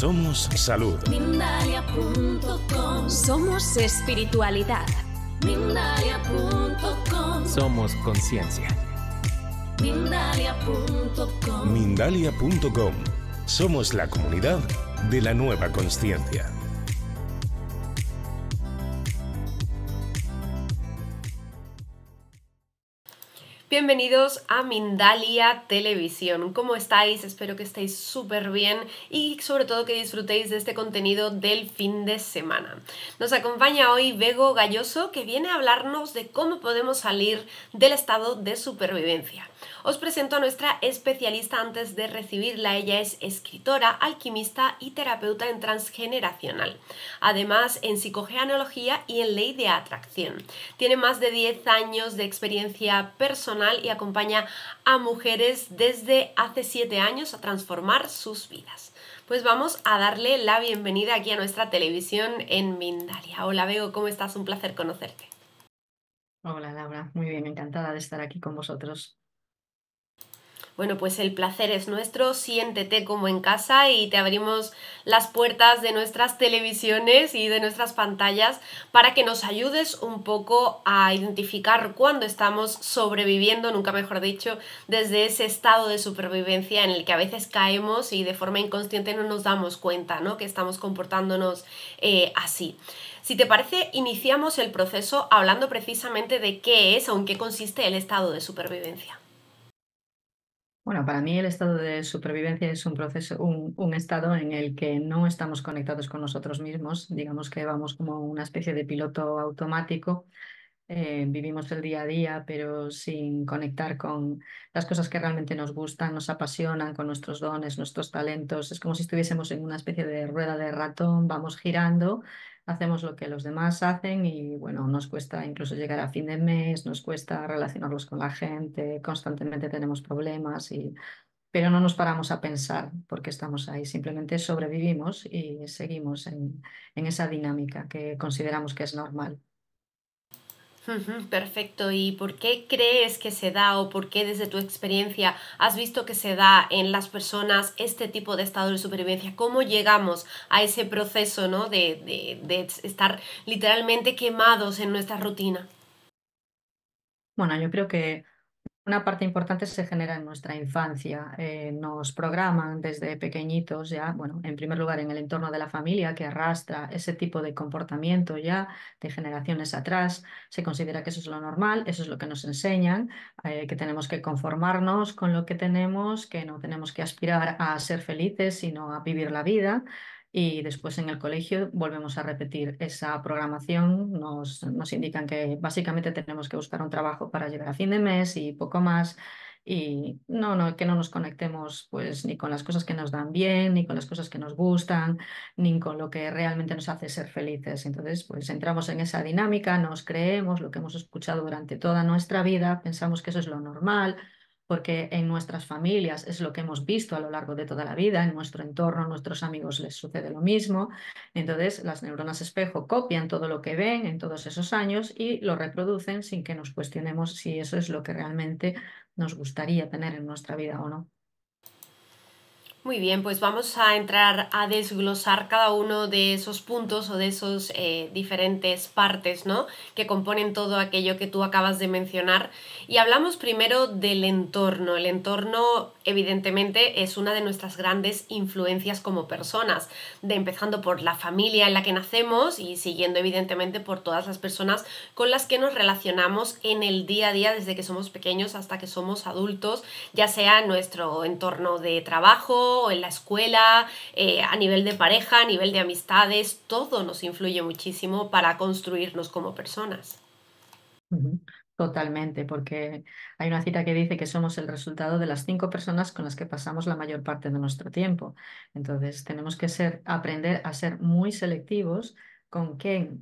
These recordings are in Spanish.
Somos salud. Somos espiritualidad. Somos conciencia. Mindalia.com. Somos la comunidad de la nueva conciencia. Bienvenidos a Mindalia Televisión. ¿Cómo estáis? Espero que estéis súper bien y sobre todo que disfrutéis de este contenido del fin de semana. Nos acompaña hoy Bego Galloso que viene a hablarnos de cómo podemos salir del estado de supervivencia. Os presento a nuestra especialista antes de recibirla. Ella es escritora, alquimista y terapeuta en transgeneracional. Además, en psicogenealogía y en ley de atracción. Tiene más de 10 años de experiencia personal y acompaña a mujeres desde hace siete años a transformar sus vidas. Pues vamos a darle la bienvenida aquí a nuestra televisión en Mindalia. Hola Bego, ¿cómo estás? Un placer conocerte. Hola Laura, muy bien, encantada de estar aquí con vosotros. Bueno, pues el placer es nuestro, siéntete como en casa y te abrimos las puertas de nuestras televisiones y de nuestras pantallas para que nos ayudes un poco a identificar cuándo estamos sobreviviendo, nunca mejor dicho, desde ese estado de supervivencia en el que a veces caemos y de forma inconsciente no nos damos cuenta, ¿no? Que estamos comportándonos eh, así. Si te parece, iniciamos el proceso hablando precisamente de qué es o en qué consiste el estado de supervivencia. Bueno, para mí el estado de supervivencia es un proceso, un, estado en el que no estamos conectados con nosotros mismos, digamos que vamos como una especie de piloto automático, eh, vivimos el día a día, pero sin conectar con las cosas que realmente nos gustan, nos apasionan, con nuestros dones, nuestros talentos. Es como si estuviésemos en una especie de rueda de ratón, vamos girando, hacemos lo que los demás hacen y bueno, nos cuesta incluso llegar a fin de mes, nos cuesta relacionarnos con la gente, constantemente tenemos problemas y pero no nos paramos a pensar porque estamos ahí, simplemente sobrevivimos y seguimos en esa dinámica que consideramos que es normal. Perfecto. ¿Y por qué crees que se da o por qué desde tu experiencia has visto que se da en las personas este tipo de estado de supervivencia? ¿Cómo llegamos a ese proceso ¿no? de, de, de estar literalmente quemados en nuestra rutina? Bueno, yo creo que una parte importante se genera en nuestra infancia. Eh, nos programan desde pequeñitos ya, bueno, en primer lugar en el entorno de la familia que arrastra ese tipo de comportamiento ya de generaciones atrás. Se considera que eso es lo normal, eso es lo que nos enseñan, eh, que tenemos que conformarnos con lo que tenemos, que no tenemos que aspirar a ser felices, sino a vivir la vida y después en el colegio volvemos a repetir esa programación. Nos, indican que básicamente tenemos que buscar un trabajo para llegar a fin de mes y poco más. Y no, no, que no nos conectemos pues ni con las cosas que nos dan bien, ni con las cosas que nos gustan, ni con lo que realmente nos hace ser felices. Entonces, pues entramos en esa dinámica, nos creemos lo que hemos escuchado durante toda nuestra vida, pensamos que eso es lo normal, porque en nuestras familias es lo que hemos visto a lo largo de toda la vida, en nuestro entorno, a nuestros amigos les sucede lo mismo. Entonces, las neuronas espejo copian todo lo que ven en todos esos años y lo reproducen sin que nos cuestionemos si eso es lo que realmente nos gustaría tener en nuestra vida o no. Muy bien, pues vamos a entrar a desglosar cada uno de esos puntos o de esas eh, diferentes partes ¿no? que componen todo aquello que tú acabas de mencionar. Y hablamos primero del entorno. El entorno evidentemente es una de nuestras grandes influencias como personas, de empezando por la familia en la que nacemos y siguiendo evidentemente por todas las personas con las que nos relacionamos en el día a día desde que somos pequeños hasta que somos adultos, ya sea nuestro entorno de trabajo, en la escuela, eh, a nivel de pareja, a nivel de amistades, todo nos influye muchísimo para construirnos como personas. Totalmente, porque hay una cita que dice que somos el resultado de las cinco personas con las que pasamos la mayor parte de nuestro tiempo. Entonces, tenemos que ser, aprender a ser muy selectivos con qué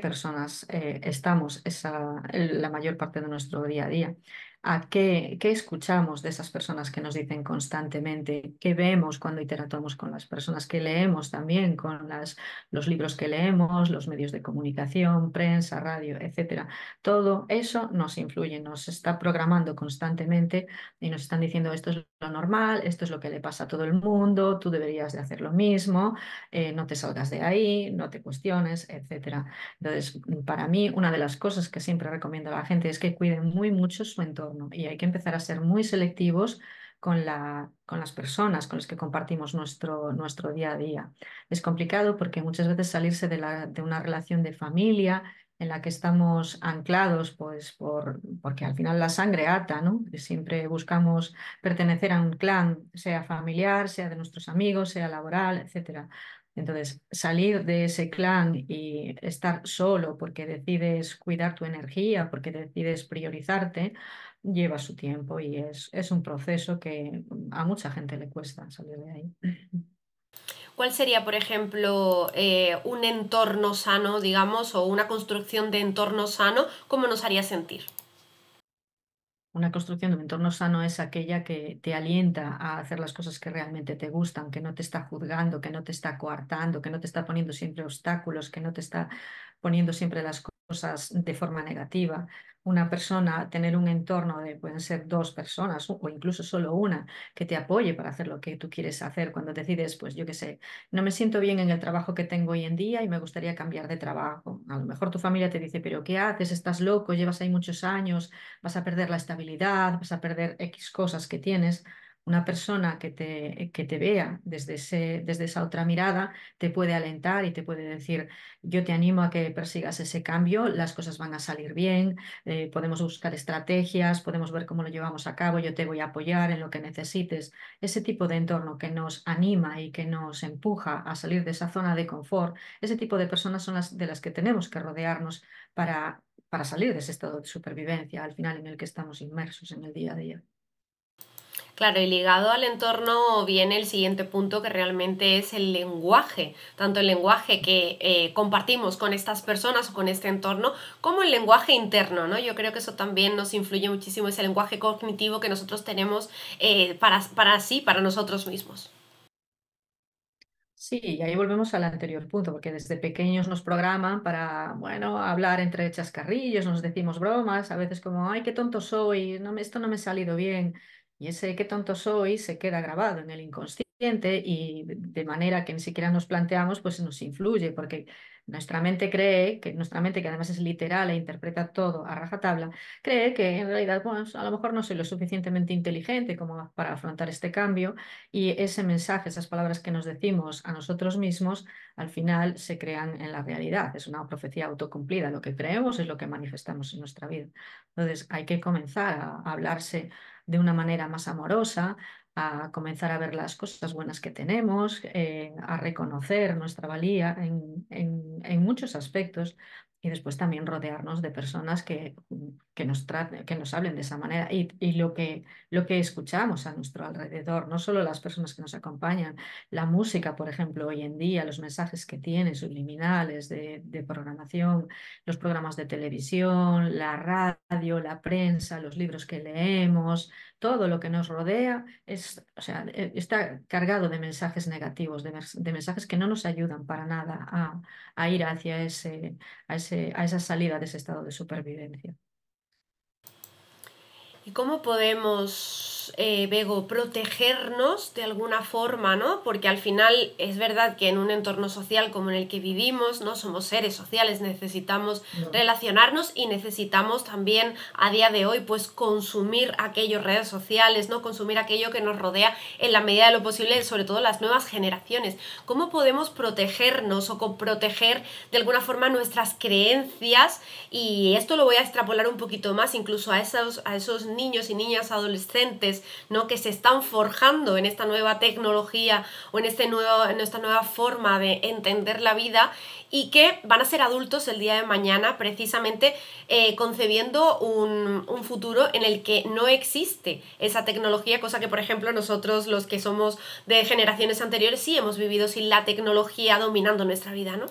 personas eh, estamos esa, la mayor parte de nuestro día a día a qué, qué, escuchamos de esas personas que nos dicen constantemente, qué vemos cuando interactuamos con las personas que leemos también, con las, los libros que leemos, los medios de comunicación, prensa, radio, etcétera. Todo eso nos influye, nos está programando constantemente y nos están diciendo esto es lo normal, esto es lo que le pasa a todo el mundo, tú deberías de hacer lo mismo, eh, no te salgas de ahí, no te cuestiones, etcétera. Entonces, para mí, una de las cosas que siempre recomiendo a la gente es que cuiden muy mucho su entorno y hay que empezar a ser muy selectivos con, la, con, las personas con las que compartimos nuestro, nuestro día a día. Es complicado porque muchas veces salirse de, la, de una relación de familia en la que estamos anclados, pues por, porque al final la sangre ata, ¿no? Siempre buscamos pertenecer a un clan, sea familiar, sea de nuestros amigos, sea laboral, etcétera. Entonces, salir de ese clan y estar solo porque decides cuidar tu energía, porque decides priorizarte, lleva su tiempo y es, un proceso que a mucha gente le cuesta salir de ahí. ¿Cuál sería, por ejemplo, eh, un entorno sano, digamos, o una construcción de entorno sano? ¿Cómo nos haría sentir? Una construcción de un entorno sano es aquella que te alienta a hacer las cosas que realmente te gustan, que no te está juzgando, que no te está coartando, que no te está poniendo siempre obstáculos, que no te está poniendo siempre las cosas cosas de forma negativa. Una persona, tener un entorno de, pueden ser dos personas o incluso solo una, que te apoye para hacer lo que tú quieres hacer cuando decides, pues yo que sé, no me siento bien en el trabajo que tengo hoy en día y me gustaría cambiar de trabajo. A lo mejor tu familia te dice, pero ¿qué haces? Estás loco, llevas ahí muchos años, vas a perder la estabilidad, vas a perder X cosas que tienes una persona que te, vea desde, desde esa otra mirada te puede alentar y te puede decir, yo te animo a que persigas ese cambio, las cosas van a salir bien, eh, podemos buscar estrategias, podemos ver cómo lo llevamos a cabo, yo te voy a apoyar en lo que necesites. Ese tipo de entorno que nos anima y que nos empuja a salir de esa zona de confort, ese tipo de personas son las de las que tenemos que rodearnos para, para salir de ese estado de supervivencia al final en el que estamos inmersos en el día a día. Claro, y ligado al entorno viene el siguiente punto que realmente es el lenguaje, tanto el lenguaje que eh, compartimos con estas personas o con este entorno, como el lenguaje interno, ¿no? Yo creo que eso también nos influye muchísimo, ese lenguaje cognitivo que nosotros tenemos eh, para, para sí, para nosotros mismos. Sí, y ahí volvemos al anterior punto, porque desde pequeños nos programan para, bueno, hablar entre chascarrillos, nos decimos bromas, a veces como, ay, qué tonto soy, no esto no me ha salido bien. Y ese qué tonto soy se queda grabado en el inconsciente y de manera que ni siquiera nos planteamos, pues nos influye, porque nuestra mente cree, que nuestra mente que además es literal e interpreta todo a rajatabla, cree que en realidad bueno, a lo mejor no soy lo suficientemente inteligente como para afrontar este cambio y ese mensaje, esas palabras que nos decimos a nosotros mismos, al final se crean en la realidad. Es una profecía autocumplida. Lo que creemos es lo que manifestamos en nuestra vida. Entonces hay que comenzar a hablarse de una manera más amorosa, a comenzar a ver las cosas buenas que tenemos, eh, a reconocer nuestra valía en, en, muchos aspectos y después también rodearnos de personas que, que nos, que nos hablen de esa manera y, y, lo, que, lo que escuchamos a nuestro alrededor, no solo las personas que nos acompañan, la música, por ejemplo, hoy en día, los mensajes que tiene, subliminales de, de programación, los programas de televisión, la radio, la prensa, los libros que leemos todo lo que nos rodea es, e, está cargado de mensajes negativos, de, mensajes que no nos ayudan para nada a, ir hacia a esa salida de ese estado de supervivencia cómo podemos, eh, Bego, protegernos de alguna forma, ¿no? Porque al final es verdad que en un entorno social como en el que vivimos, ¿no? Somos seres sociales, necesitamos relacionarnos y necesitamos también a día de hoy, pues, consumir aquellas redes sociales, ¿no? Consumir aquello que nos rodea en la medida de lo posible, sobre todo las nuevas generaciones. ¿Cómo podemos protegernos o proteger de alguna forma nuestras creencias? Y esto lo voy a extrapolar un poquito más, incluso a esos, a esos niños niños y niñas adolescentes, ¿no? Que se están forjando en esta nueva tecnología o en, este nuevo, en esta nueva forma de entender la vida y que van a ser adultos el día de mañana precisamente eh, concebiendo un, futuro en el que no existe esa tecnología, cosa que por ejemplo nosotros los que somos de generaciones anteriores sí hemos vivido sin la tecnología dominando nuestra vida, ¿no?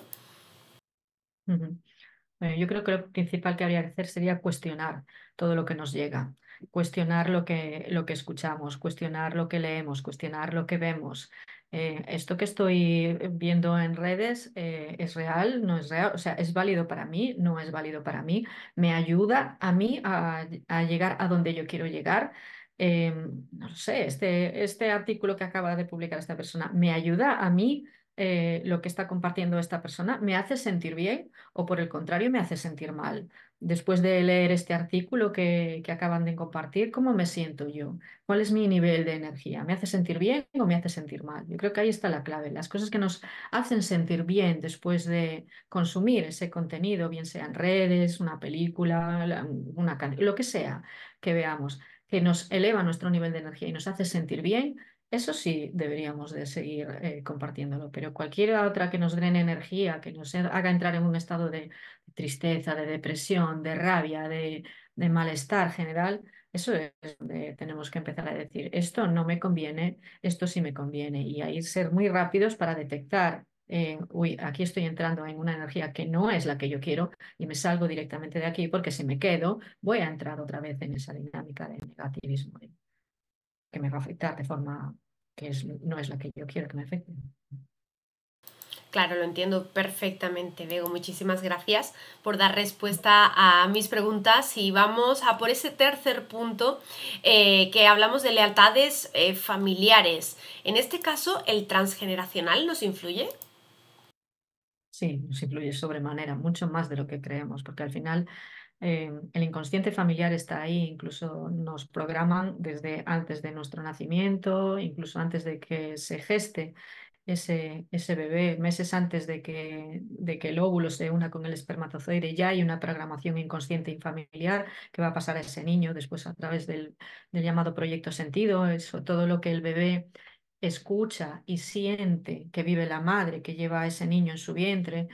yo creo que lo principal que habría que hacer sería cuestionar todo lo que nos llega cuestionar lo que, escuchamos, cuestionar lo que leemos, cuestionar lo que vemos. Eh, esto que estoy viendo en redes eh, es real, no es real, o sea, es válido para mí, no es válido para mí, me ayuda a mí a, llegar a donde yo quiero llegar. Em, no no sé, este, este artículo que acaba de publicar esta persona me ayuda a mí eh, lo que está compartiendo esta persona me hace sentir bien o por el contrario me hace sentir mal. Después de leer este artículo que, acaban de compartir, ¿cómo me siento yo? ¿Cuál es mi nivel de energía? ¿Me hace sentir bien o me hace sentir mal? Yo creo que ahí está la clave. Las cosas que nos hacen sentir bien después de consumir ese contenido, bien sean redes, una película, una lo que sea que veamos, que nos eleva nuestro nivel de energía y nos hace sentir bien, eso sí deberíamos de seguir eh, compartiéndolo, pero cualquier otra que nos drene energía, que nos haga entrar en un estado de tristeza, de depresión, de rabia, de, malestar general, eso es donde tenemos que empezar a decir, esto no me conviene, esto sí me conviene, y ahí ser muy rápidos para detectar, eh, uy, aquí estoy entrando en una energía que no es la que yo quiero y me salgo directamente de aquí porque si me quedo voy a entrar otra vez en esa dinámica de negativismo, que me va a afectar de forma que no es la que yo quiero que me afecte. Claro, lo entiendo perfectamente, Diego. Muchísimas gracias por dar respuesta a mis preguntas y vamos a por ese tercer punto eh, que hablamos de lealtades eh, familiares. En este caso, ¿el transgeneracional nos influye? Sí, nos influye sobremanera, mucho más de lo que creemos, porque al final eh, el inconsciente familiar está ahí, incluso nos programan desde antes de nuestro nacimiento, incluso antes de que se geste ese, bebé, meses antes de que, el óvulo se una con el espermatozoide, ya hay una programación inconsciente infamiliar que va a pasar a ese niño después a través del, del llamado proyecto sentido, eso, todo lo que el bebé escucha y siente que vive la madre que lleva a ese niño en su vientre,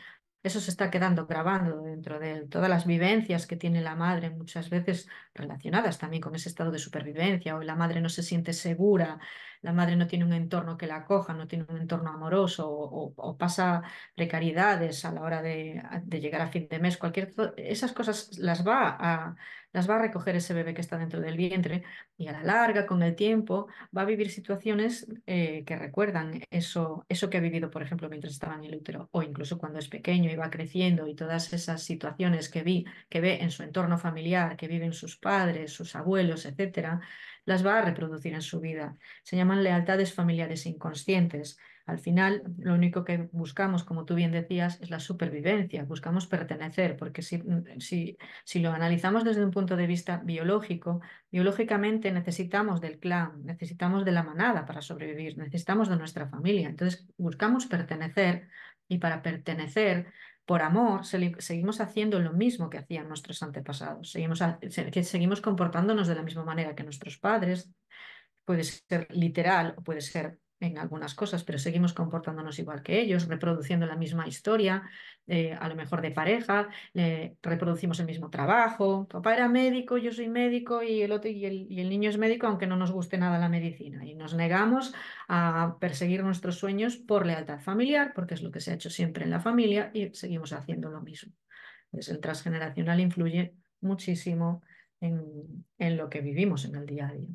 eso se está quedando grabando dentro de Todas las vivencias que tiene la madre, muchas veces relacionadas también con ese estado de supervivencia, o la madre no se siente segura la madre no tiene un entorno que la acoja, no tiene un entorno amoroso o, pasa precariedades a la hora de, llegar a fin de mes, cualquier esas cosas las va a las va a recoger ese bebé que está dentro del vientre y a la larga, con el tiempo, va a vivir situaciones eh, que recuerdan eso, eso que ha vivido, por ejemplo, mientras estaba en el útero o incluso cuando es pequeño y va creciendo y todas esas situaciones que, vi, que ve en su entorno familiar, que viven sus padres, sus abuelos, etcétera, las va a reproducir en su vida. Se llaman lealtades familiares inconscientes. Al final, lo único que buscamos, como tú bien decías, es la supervivencia, buscamos pertenecer, porque si, si, si, lo analizamos desde un punto de vista biológico, biológicamente necesitamos del clan, necesitamos de la manada para sobrevivir, necesitamos de nuestra familia. Entonces, buscamos pertenecer y para pertenecer por amor, seguimos haciendo lo mismo que hacían nuestros antepasados, seguimos, seguimos comportándonos de la misma manera que nuestros padres, puede ser literal o puede ser en algunas cosas, pero seguimos comportándonos igual que ellos, reproduciendo la misma historia, eh, a lo mejor de pareja, reproducimos el mismo trabajo, papá era médico, yo soy médico y el, otro, y el, niño es médico aunque no nos guste nada la medicina y nos negamos a perseguir nuestros sueños por lealtad familiar, porque es lo que se ha hecho siempre en la familia y seguimos haciendo lo mismo. Entonces el transgeneracional influye muchísimo en, en lo que vivimos en el día a día.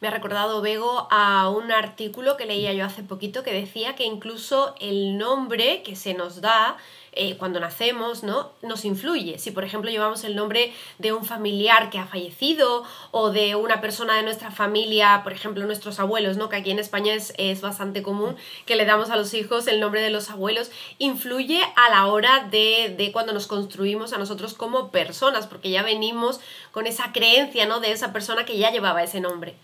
Me ha recordado Bego a un artículo que leía yo hace poquito que decía que incluso el nombre que se nos da eh, cuando nacemos, ¿no? Nos influye. Si, por ejemplo, llevamos el nombre de un familiar que ha fallecido o de una persona de nuestra familia, por ejemplo, nuestros abuelos, ¿no? Que aquí en España es, bastante común que le damos a los hijos el nombre de los abuelos, influye a la hora de, de cuando nos construimos a nosotros como personas, porque ya venimos con esa creencia, ¿no? De esa persona que ya llevaba ese nombre.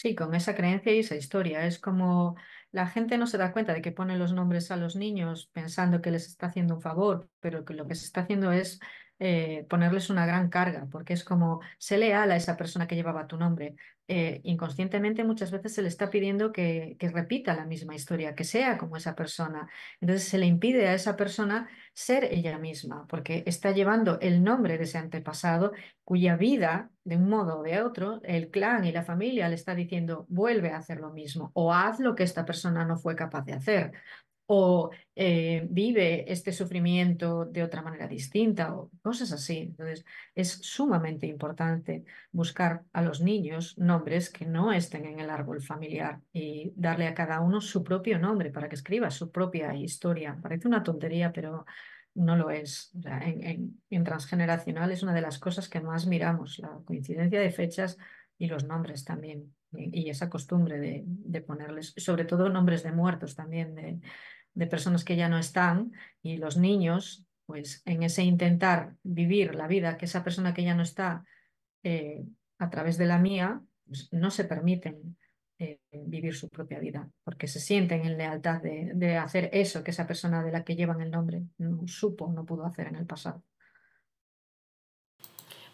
Sí, con esa creencia y esa historia. Es como la gente no se da cuenta de que pone los nombres a los niños pensando que les está haciendo un favor, pero que lo que se está haciendo es eh, ponerles una gran carga, porque es como, se leal a esa persona que llevaba tu nombre. Eh, inconscientemente muchas veces se le está pidiendo que, que repita la misma historia, que sea como esa persona. Entonces se le impide a esa persona ser ella misma, porque está llevando el nombre de ese antepasado cuya vida, de un modo o de otro, el clan y la familia le está diciendo, vuelve a hacer lo mismo o haz lo que esta persona no fue capaz de hacer o eh, vive este sufrimiento de otra manera distinta o cosas así. Entonces, es sumamente importante buscar a los niños nombres que no estén en el árbol familiar y darle a cada uno su propio nombre para que escriba su propia historia. Parece una tontería, pero no lo es. en, en, transgeneracional es una de las cosas que más miramos, la coincidencia de fechas y los nombres también y esa costumbre de, de, ponerles, sobre todo nombres de muertos también, de, de personas que ya no están y los niños, pues en ese intentar vivir la vida que esa persona que ya no está eh, a través de la mía, pues, no se permiten eh, vivir su propia vida, porque se sienten en lealtad de, hacer eso que esa persona de la que llevan el nombre no supo, no pudo hacer en el pasado.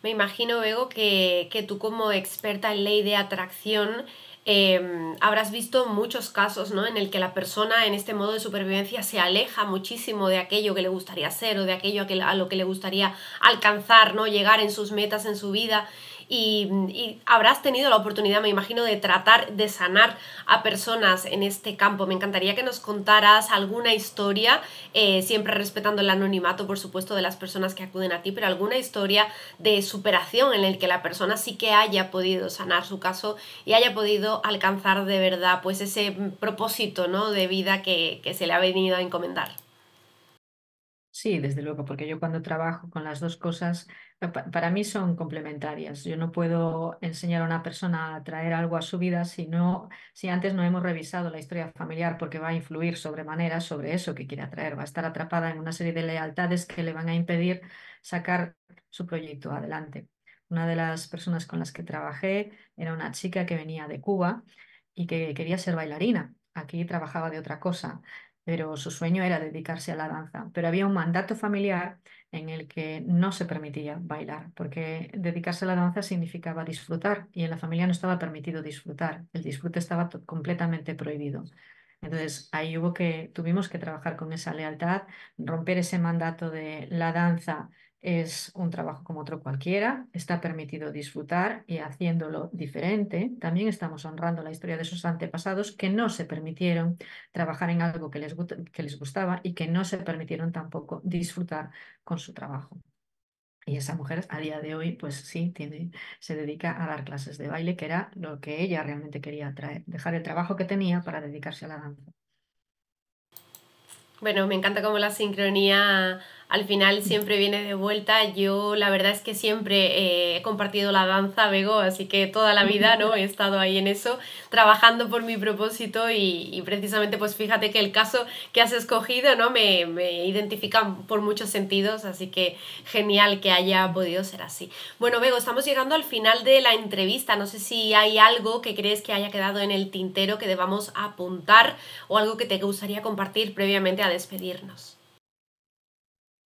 Me imagino, Bego, que, que tú como experta en ley de atracción, Em, habrás visto muchos casos ¿no? en el que la persona en este modo de supervivencia se aleja muchísimo de aquello que le gustaría ser o de aquello a, lo que le gustaría alcanzar, ¿no? llegar en sus metas en su vida y, habrás tenido la oportunidad, me imagino, de tratar de sanar a personas en este campo. Me encantaría que nos contaras alguna historia, eh, siempre respetando el anonimato, por supuesto, de las personas que acuden a ti, pero alguna historia de superación en el que la persona sí que haya podido sanar su caso y haya podido alcanzar de verdad pues ese propósito ¿no? de vida que se le ha venido a encomendar. Sí, desde luego, porque yo cuando trabajo con las dos cosas, para mí son complementarias. Yo no puedo enseñar a una persona a traer algo a su vida si, no, si antes no hemos revisado la historia familiar, porque va a influir sobre sobremanera sobre eso que quiere atraer. Va a estar atrapada en una serie de lealtades que le van a impedir sacar su proyecto adelante. Una de las personas con las que trabajé era una chica que venía de Cuba y que quería ser bailarina. Aquí trabajaba de otra cosa pero su sueño era dedicarse a la danza. Pero había un mandato familiar en el que no se permitía bailar, porque dedicarse a la danza significaba disfrutar y en la familia no estaba permitido disfrutar, el disfrute estaba completamente prohibido. Entonces ahí hubo que, tuvimos que trabajar con esa lealtad, romper ese mandato de la danza es un trabajo como otro cualquiera, está permitido disfrutar y haciéndolo diferente. También estamos honrando la historia de sus antepasados que no se permitieron trabajar en algo que les, que les gustaba y que no se permitieron tampoco disfrutar con su trabajo. Y esa mujer a día de hoy, pues sí, tiene, se dedica a dar clases de baile, que era lo que ella realmente quería traer, dejar el trabajo que tenía para dedicarse a la danza. Bueno, me encanta cómo la sincronía al final siempre viene de vuelta. Yo la verdad es que siempre eh, he compartido la danza, Bego, así que toda la vida ¿no? he estado ahí en eso, trabajando por mi propósito y, precisamente pues fíjate que el caso que has escogido ¿no? me, me identifica por muchos sentidos, así que genial que haya podido ser así. Bueno, Bego, estamos llegando al final de la entrevista. No sé si hay algo que crees que haya quedado en el tintero que debamos apuntar o algo que te gustaría compartir previamente a despedirnos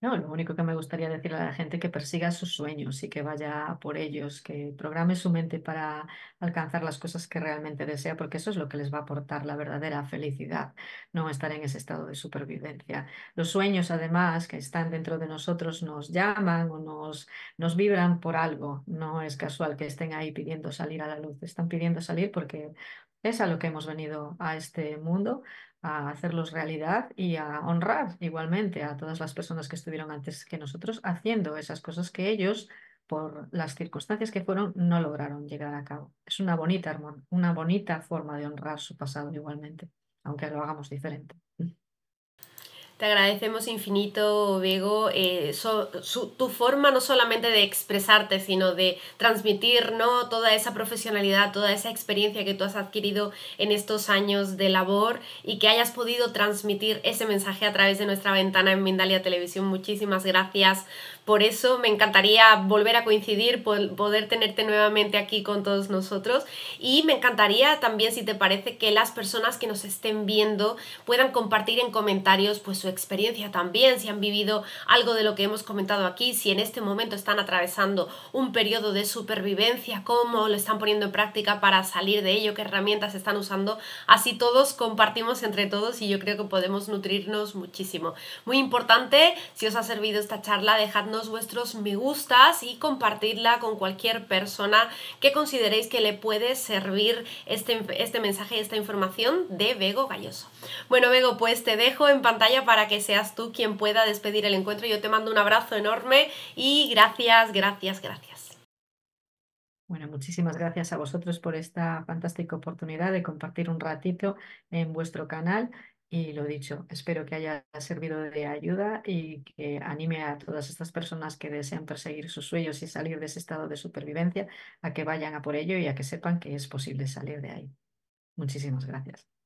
lo único que me gustaría decirle a la gente es que persiga sus sueños y que vaya por ellos, que programe su mente para alcanzar las cosas que realmente desea, porque eso es lo que les va a aportar la verdadera felicidad, no estar en ese estado de supervivencia. Los sueños, además, que están dentro de nosotros, nos llaman o nos, nos vibran por algo. No es casual que estén ahí pidiendo salir a la luz, están pidiendo salir porque es a lo que hemos venido a este mundo, a hacerlos realidad y a honrar igualmente a todas las personas que estuvieron antes que nosotros haciendo esas cosas que ellos, por las circunstancias que fueron, no lograron llegar a cabo. Es una bonita, una bonita forma de honrar su pasado igualmente, aunque lo hagamos diferente. Te agradecemos infinito, Vego. Eh, tu forma no solamente de expresarte, sino de transmitir ¿no? toda esa profesionalidad, toda esa experiencia que tú has adquirido en estos años de labor y que hayas podido transmitir ese mensaje a través de nuestra ventana en Mindalia Televisión. Muchísimas gracias por eso me encantaría volver a coincidir, poder tenerte nuevamente aquí con todos nosotros y me encantaría también, si te parece, que las personas que nos estén viendo puedan compartir en comentarios pues su experiencia también, si han vivido algo de lo que hemos comentado aquí, si en este momento están atravesando un periodo de supervivencia, cómo lo están poniendo en práctica para salir de ello, qué herramientas están usando. Así todos compartimos entre todos y yo creo que podemos nutrirnos muchísimo. Muy importante, si os ha servido esta charla, dejadnos vuestros me gustas y compartirla con cualquier persona que consideréis que le puede servir este, este mensaje, esta información de Vego Galloso. Bueno, Vego, pues te dejo en pantalla para que seas tú quien pueda despedir el encuentro. Yo te mando un abrazo enorme y gracias, gracias, gracias. Bueno, muchísimas gracias a vosotros por esta fantástica oportunidad de compartir un ratito en vuestro canal y lo dicho, espero que haya servido de ayuda y que anime a todas estas personas que desean perseguir sus sueños y salir de ese estado de supervivencia a que vayan a por ello y a que sepan que es posible salir de ahí. Muchísimas gracias.